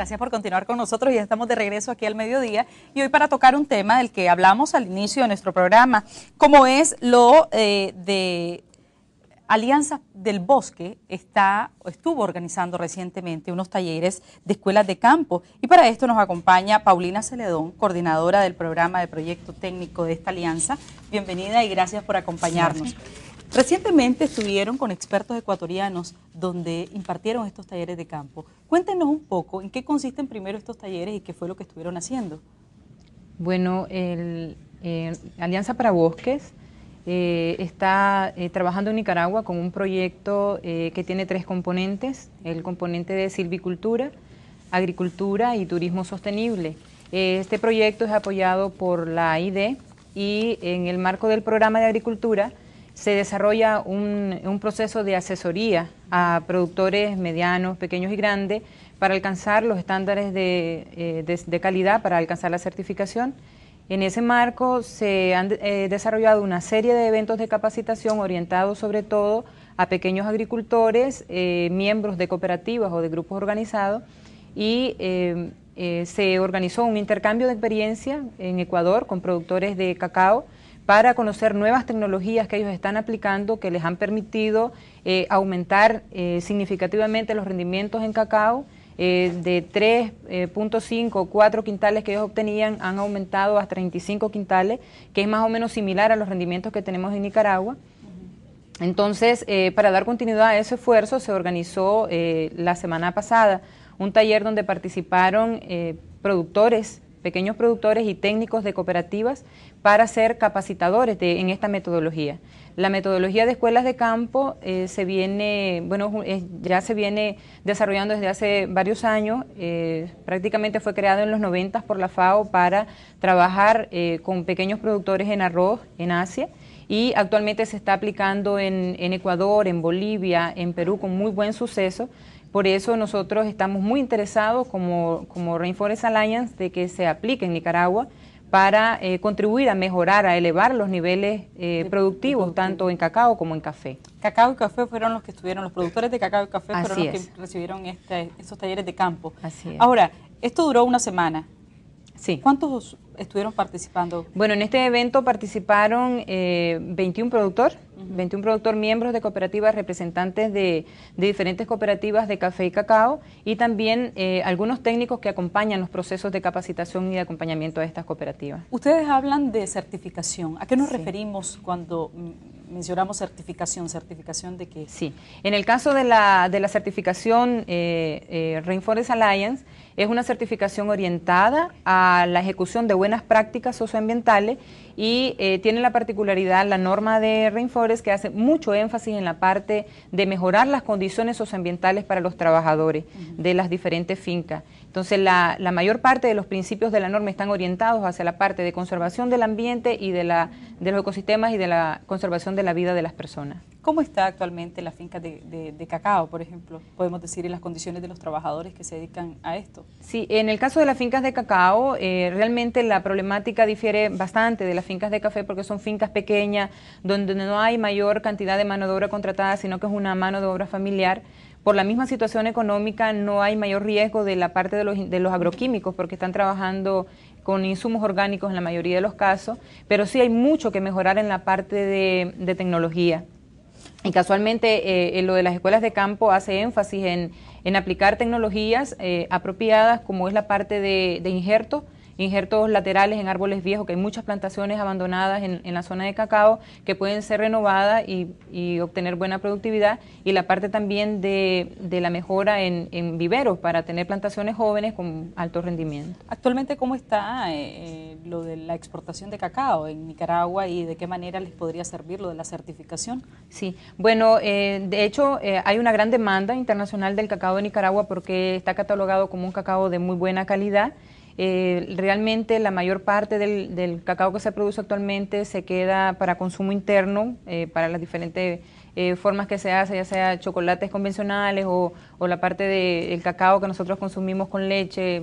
Gracias por continuar con nosotros. Ya estamos de regreso aquí al mediodía y hoy para tocar un tema del que hablamos al inicio de nuestro programa, como es lo eh, de Alianza del Bosque está estuvo organizando recientemente unos talleres de escuelas de campo y para esto nos acompaña Paulina Celedón, coordinadora del programa de proyecto técnico de esta alianza. Bienvenida y gracias por acompañarnos. Recientemente estuvieron con expertos ecuatorianos donde impartieron estos talleres de campo. Cuéntenos un poco en qué consisten primero estos talleres y qué fue lo que estuvieron haciendo. Bueno, eh, Alianza para Bosques eh, está eh, trabajando en Nicaragua con un proyecto que tiene tres componentes, el componente de silvicultura, agricultura y turismo sostenible. este proyecto es apoyado por la AID y en el marco del programa de agricultura se desarrolla un, proceso de asesoría a productores medianos, pequeños y grandes para alcanzar los estándares de, eh, calidad, para alcanzar la certificación. En ese marco se han eh, desarrollado una serie de eventos de capacitación orientados sobre todo a pequeños agricultores, eh, miembros de cooperativas o de grupos organizados y se organizó un intercambio de experiencia en Ecuador con productores de cacao para conocer nuevas tecnologías que ellos están aplicando que les han permitido eh, aumentar eh, significativamente los rendimientos en cacao. Eh, de 3.5 o 4 quintales que ellos obtenían han aumentado a 35 quintales, que es más o menos similar a los rendimientos que tenemos en Nicaragua. Entonces, para dar continuidad a ese esfuerzo, se organizó la semana pasada un taller donde participaron productores pequeños productores y técnicos de cooperativas para ser capacitadores en esta metodología. La metodología de escuelas de campo eh, se viene, bueno, ya se viene desarrollando desde hace varios años, eh, prácticamente fue creado en los 90 por la FAO para trabajar eh, con pequeños productores en arroz en Asia y actualmente se está aplicando en Ecuador, en Bolivia, en Perú con muy buen suceso. Por eso nosotros estamos muy interesados como, como Rainforest Alliance de que se aplique en Nicaragua para eh, contribuir a mejorar, a elevar los niveles eh, productivos, tanto en cacao como en café. Cacao y café fueron los que estuvieron, los productores de cacao y café fueron los que recibieron este, esos talleres de campo. Ahora, esto duró una semana. Sí. ¿Cuántos estuvieron participando? Bueno, en este evento participaron 21 eh, productor, 21 productor miembros de cooperativas, representantes de, diferentes cooperativas de café y cacao y también eh, algunos técnicos que acompañan los procesos de capacitación y de acompañamiento a estas cooperativas. Ustedes hablan de certificación. ¿A qué nos referimos cuando mm, mencionamos certificación, certificación de que Sí, en el caso de la, de la certificación eh, eh, Rainforest Alliance, es una certificación orientada a la ejecución de buenas prácticas socioambientales y eh, tiene la particularidad la norma de Rainforest que hace mucho énfasis en la parte de mejorar las condiciones socioambientales para los trabajadores de las diferentes fincas. Entonces, la, mayor parte de los principios de la norma están orientados hacia la parte de conservación del ambiente y de, los ecosistemas y de la conservación de la vida de las personas. ¿Cómo está actualmente la finca de, cacao, por ejemplo? Podemos decir, en las condiciones de los trabajadores que se dedican a esto. Sí, en el caso de las fincas de cacao, eh, realmente la problemática difiere bastante de las fincas de café porque son fincas pequeñas, donde no hay mayor cantidad de mano de obra contratada, sino que es una mano de obra familiar. Por la misma situación económica no hay mayor riesgo de la parte de los, de los agroquímicos porque están trabajando con insumos orgánicos en la mayoría de los casos, pero sí hay mucho que mejorar en la parte de, tecnología. Y casualmente eh, lo de las escuelas de campo hace énfasis en, aplicar tecnologías eh, apropiadas como es la parte de, de injerto, injertos laterales en árboles viejos, que hay muchas plantaciones abandonadas en, la zona de cacao que pueden ser renovadas y, obtener buena productividad, y la parte también de, la mejora en, viveros para tener plantaciones jóvenes con alto rendimiento. Actualmente, ¿cómo está eh, eh, lo de la exportación de cacao en Nicaragua y de qué manera les podría servir lo de la certificación? Sí, bueno, eh, de hecho hay una gran demanda internacional del cacao de Nicaragua porque está catalogado como un cacao de muy buena calidad. Eh, realmente la mayor parte del, cacao que se produce actualmente se queda para consumo interno, eh, para las diferentes eh, formas que se hace, ya sea chocolates convencionales o, la parte del cacao que nosotros consumimos con leche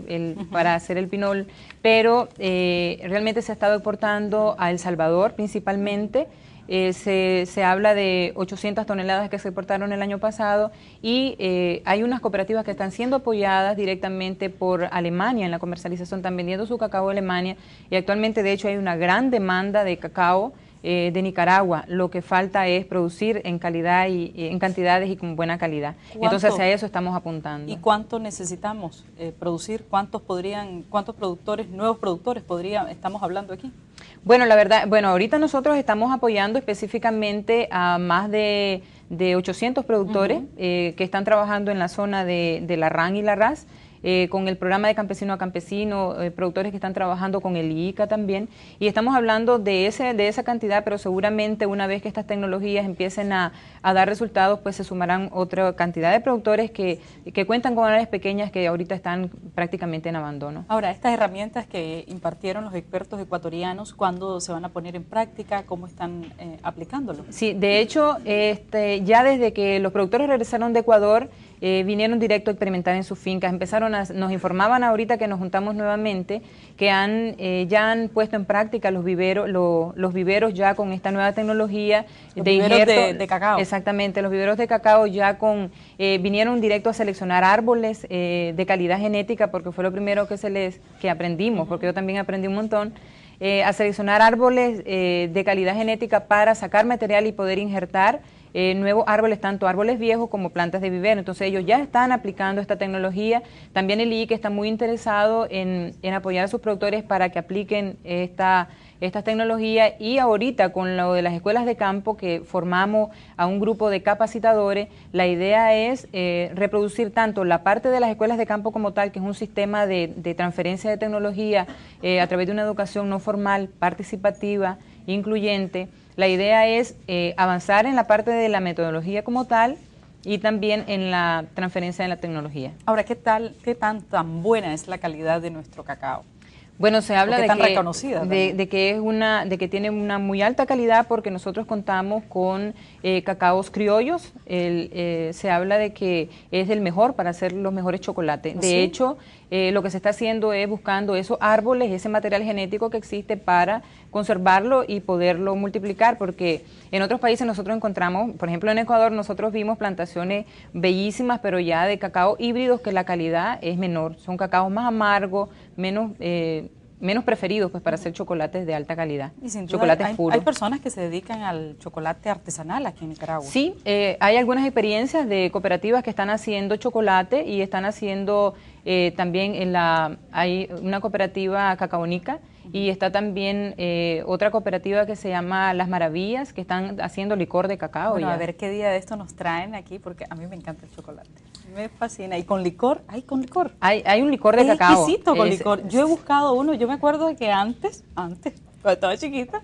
para hacer el pinol, pero realmente se ha estado exportando a El Salvador principalmente. Eh, se, habla de 800 toneladas que se exportaron el año pasado y eh, hay unas cooperativas que están siendo apoyadas directamente por Alemania en la comercialización, están vendiendo su cacao a Alemania y actualmente de hecho hay una gran demanda de cacao eh, de Nicaragua. Lo que falta es producir en calidad y en cantidades y con buena calidad. Entonces a eso estamos apuntando. ¿Y cuánto necesitamos producir? ¿Cuántos podrían, cuántos productores, nuevos productores podrían, estamos hablando aquí? Bueno, la verdad, bueno, ahorita nosotros estamos apoyando específicamente a más de, 800 productores eh, que están trabajando en la zona de, de la RAN y la RAS. Eh, con el programa de campesino a campesino, eh, productores que están trabajando con el ICA también. Y estamos hablando de, ese, de esa cantidad, pero seguramente una vez que estas tecnologías empiecen a, dar resultados, pues se sumarán otra cantidad de productores que, cuentan con áreas pequeñas que ahorita están prácticamente en abandono. Ahora, estas herramientas que impartieron los expertos ecuatorianos, ¿cuándo se van a poner en práctica? ¿Cómo están eh, aplicándolo? Sí, de hecho, este, ya desde que los productores regresaron de Ecuador, eh, vinieron directo a experimentar en sus fincas. Empezaron a, nos informaban ahorita que nos juntamos nuevamente que han, eh, ya han puesto en práctica los viveros, los viveros ya con esta nueva tecnología de viveros de, cacao. Exactamente, los viveros de cacao ya con eh, vinieron directo a seleccionar árboles de calidad genética porque fue lo primero que se les que aprendimos, porque yo también aprendí un montón. a seleccionar árboles de calidad genética para sacar material y poder injertar eh, nuevos árboles, tanto árboles viejos como plantas de vivero. Entonces ellos ya están aplicando esta tecnología. También el IIC está muy interesado en, en apoyar a sus productores para que apliquen esta estas tecnologías y ahorita con lo de las escuelas de campo que formamos a un grupo de capacitadores, la idea es eh, reproducir tanto la parte de las escuelas de campo como tal, que es un sistema de, de transferencia de tecnología eh, a través de una educación no formal, participativa, incluyente, la idea es eh, avanzar en la parte de la metodología como tal y también en la transferencia de la tecnología. Ahora, ¿qué tal, qué tan, buena es la calidad de nuestro cacao? Bueno, se habla de que, de, que es una, de que tiene una muy alta calidad porque nosotros contamos con eh, cacaos criollos. Eh, se habla de que es el mejor para hacer los mejores chocolates. ¿Ah, de hecho, eh, lo que se está haciendo es buscando esos árboles, ese material genético que existe para conservarlo y poderlo multiplicar, porque en otros países nosotros encontramos, por ejemplo en Ecuador nosotros vimos plantaciones bellísimas, pero ya de cacao híbridos que la calidad es menor, son cacaos más amargos, menos... Eh, menos preferidos pues para hacer chocolates de alta calidad. Y sin chocolates hay, hay personas que se dedican al chocolate artesanal aquí en Nicaragua. Sí, eh, hay algunas experiencias de cooperativas que están haciendo chocolate y están haciendo eh, también en la hay una cooperativa cacaónica y está también eh, otra cooperativa que se llama Las Maravillas, que están haciendo licor de cacao. Bueno, a ver qué día de esto nos traen aquí, porque a mí me encanta el chocolate. Me fascina. ¿Y con licor? Hay con licor. Hay, hay un licor de es cacao. exquisito con licor. Yo he buscado uno. Yo me acuerdo de que antes, antes, cuando estaba chiquita,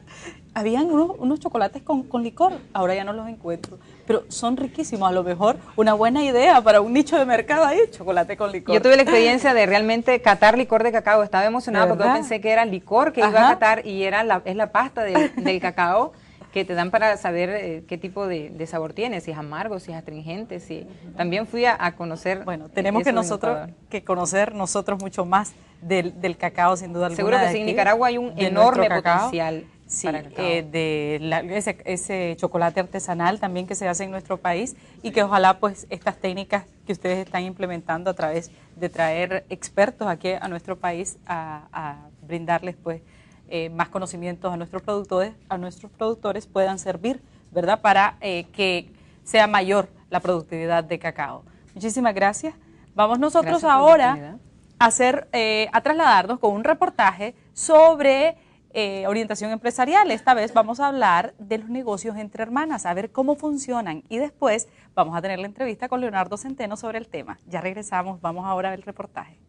habían unos, unos chocolates con, con, licor. Ahora ya no los encuentro. Pero son riquísimos. A lo mejor una buena idea para un nicho de mercado ahí, chocolate con licor. Yo tuve la experiencia de realmente catar licor de cacao. Estaba emocionada porque yo pensé que era licor que iba a catar y era la, es la pasta del cacao que te dan para saber eh, qué tipo de, sabor tiene, si es amargo, si es astringente, si también fui a, conocer. Bueno, tenemos que nosotros que conocer nosotros mucho más del, cacao sin duda alguna. Seguro que en Nicaragua hay un enorme potencial. Sí, Eh, de ese, chocolate artesanal también que se hace en nuestro país y que ojalá pues estas técnicas que ustedes están implementando a través de traer expertos aquí a nuestro país a, a brindarles pues eh, más conocimientos a nuestros productores, a nuestros productores puedan servir, ¿verdad? Para eh, que sea mayor la productividad de cacao. Muchísimas gracias. Vamos nosotros ahora a hacer, eh, a trasladarnos con un reportaje sobre orientación empresarial. Esta vez vamos a hablar de los negocios entre hermanas, a ver cómo funcionan. Y después vamos a tener la entrevista con Leonardo Centeno sobre el tema. Ya regresamos, vamos ahora al reportaje.